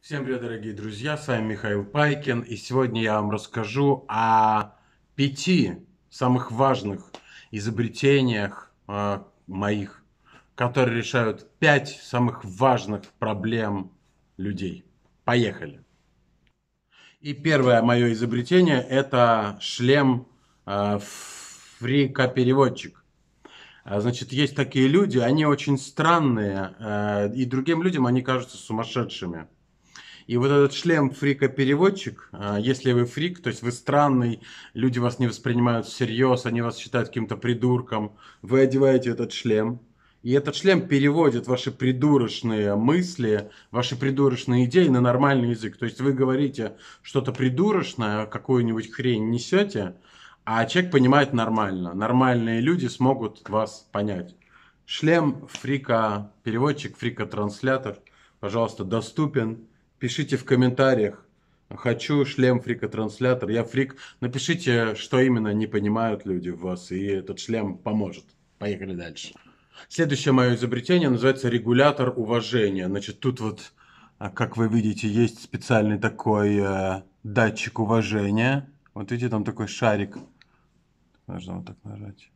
Всем привет, дорогие друзья, с вами Михаил Пайкин, и сегодня я вам расскажу о пяти самых важных изобретениях э, моих, которые решают пять самых важных проблем людей. Поехали! И первое мое изобретение – это шлем э, а, фрика Значит, есть такие люди, они очень странные, э, и другим людям они кажутся сумасшедшими – и вот этот шлем фрика-переводчик, а, если вы фрик, то есть вы странный, люди вас не воспринимают всерьез, они вас считают каким-то придурком, вы одеваете этот шлем, и этот шлем переводит ваши придурочные мысли, ваши придурочные идеи на нормальный язык. То есть вы говорите что-то придурочное, какую-нибудь хрень несете, а человек понимает нормально. Нормальные люди смогут вас понять. Шлем фрика-переводчик, фрика-транслятор, пожалуйста, доступен. Пишите в комментариях. Хочу шлем фрика-транслятор. Я фрик. Напишите, что именно не понимают люди в вас, и этот шлем поможет. Поехали дальше. Следующее мое изобретение называется регулятор уважения. Значит, тут вот, а, как вы видите, есть специальный такой э, датчик уважения. Вот видите, там такой шарик. Можно вот так нажать.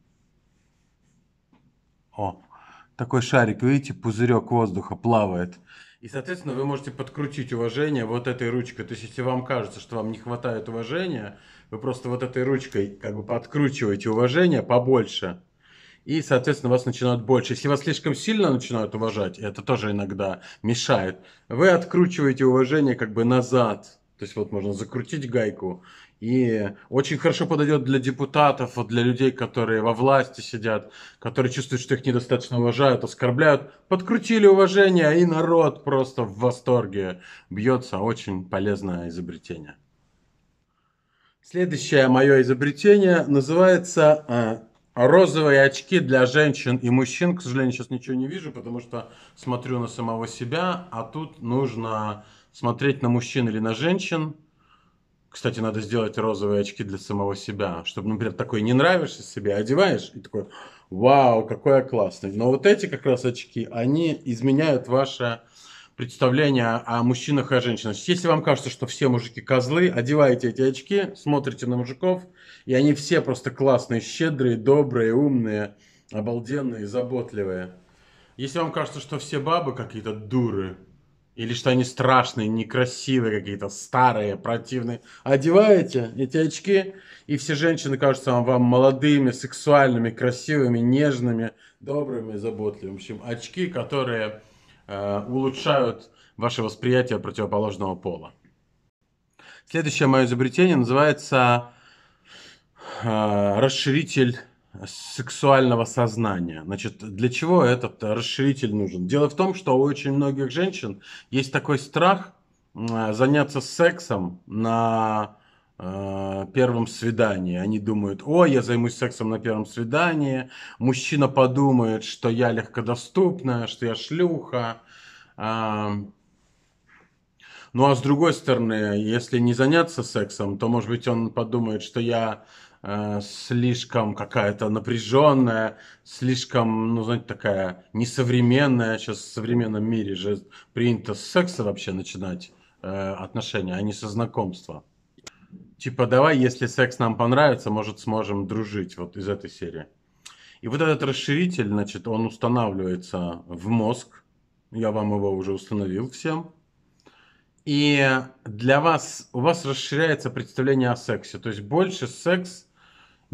О, такой шарик, видите, пузырек воздуха плавает. И, соответственно, вы можете подкрутить уважение вот этой ручкой. То есть, если вам кажется, что вам не хватает уважения, вы просто вот этой ручкой как бы подкручиваете уважение побольше. И, соответственно, вас начинают больше. Если вас слишком сильно начинают уважать, и это тоже иногда мешает, вы откручиваете уважение как бы назад. То есть вот можно закрутить гайку, и очень хорошо подойдет для депутатов, для людей, которые во власти сидят, которые чувствуют, что их недостаточно уважают, оскорбляют. Подкрутили уважение, и народ просто в восторге бьется. Очень полезное изобретение. Следующее мое изобретение называется э, розовые очки для женщин и мужчин. К сожалению, сейчас ничего не вижу, потому что смотрю на самого себя, а тут нужно смотреть на мужчин или на женщин. Кстати, надо сделать розовые очки для самого себя, чтобы, например, такой не нравишься себе, а одеваешь и такой, вау, какой я классный. Но вот эти как раз очки, они изменяют ваше представление о мужчинах и о женщинах. Если вам кажется, что все мужики козлы, одевайте эти очки, смотрите на мужиков, и они все просто классные, щедрые, добрые, умные, обалденные, заботливые. Если вам кажется, что все бабы какие-то дуры, или что они страшные, некрасивые какие-то, старые, противные. Одеваете эти очки, и все женщины кажутся вам молодыми, сексуальными, красивыми, нежными, добрыми, заботливыми. В общем, очки, которые э, улучшают ваше восприятие противоположного пола. Следующее мое изобретение называется э, расширитель сексуального сознания. Значит, для чего этот расширитель нужен? Дело в том, что у очень многих женщин есть такой страх а, заняться сексом на э, первом свидании. Они думают, о, я займусь сексом на первом свидании, мужчина подумает, что я легкодоступная, что я шлюха. Э, ну а с другой стороны, если не заняться сексом, то, может быть, он подумает, что я Э, слишком какая-то напряженная, слишком, ну, знаете, такая несовременная. Сейчас в современном мире же принято с секса вообще начинать э, отношения, а не со знакомства. Типа, давай, если секс нам понравится, может, сможем дружить вот из этой серии. И вот этот расширитель, значит, он устанавливается в мозг. Я вам его уже установил всем. И для вас, у вас расширяется представление о сексе. То есть больше секс –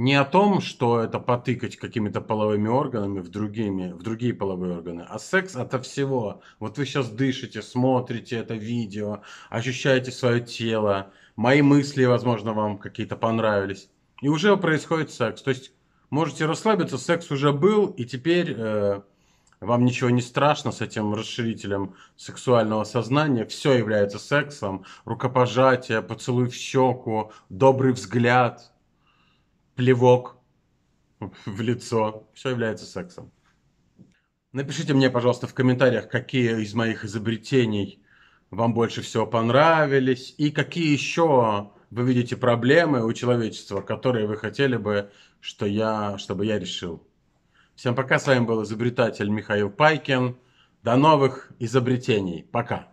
не о том, что это потыкать какими-то половыми органами в, другими, в другие половые органы, а секс это всего. Вот вы сейчас дышите, смотрите это видео, ощущаете свое тело, мои мысли, возможно, вам какие-то понравились. И уже происходит секс. То есть можете расслабиться, секс уже был, и теперь э, вам ничего не страшно с этим расширителем сексуального сознания. Все является сексом. Рукопожатие, поцелуй в щеку, добрый взгляд – плевок в лицо, все является сексом. Напишите мне, пожалуйста, в комментариях, какие из моих изобретений вам больше всего понравились и какие еще вы видите проблемы у человечества, которые вы хотели бы, что я, чтобы я решил. Всем пока, с вами был изобретатель Михаил Пайкин. До новых изобретений. Пока.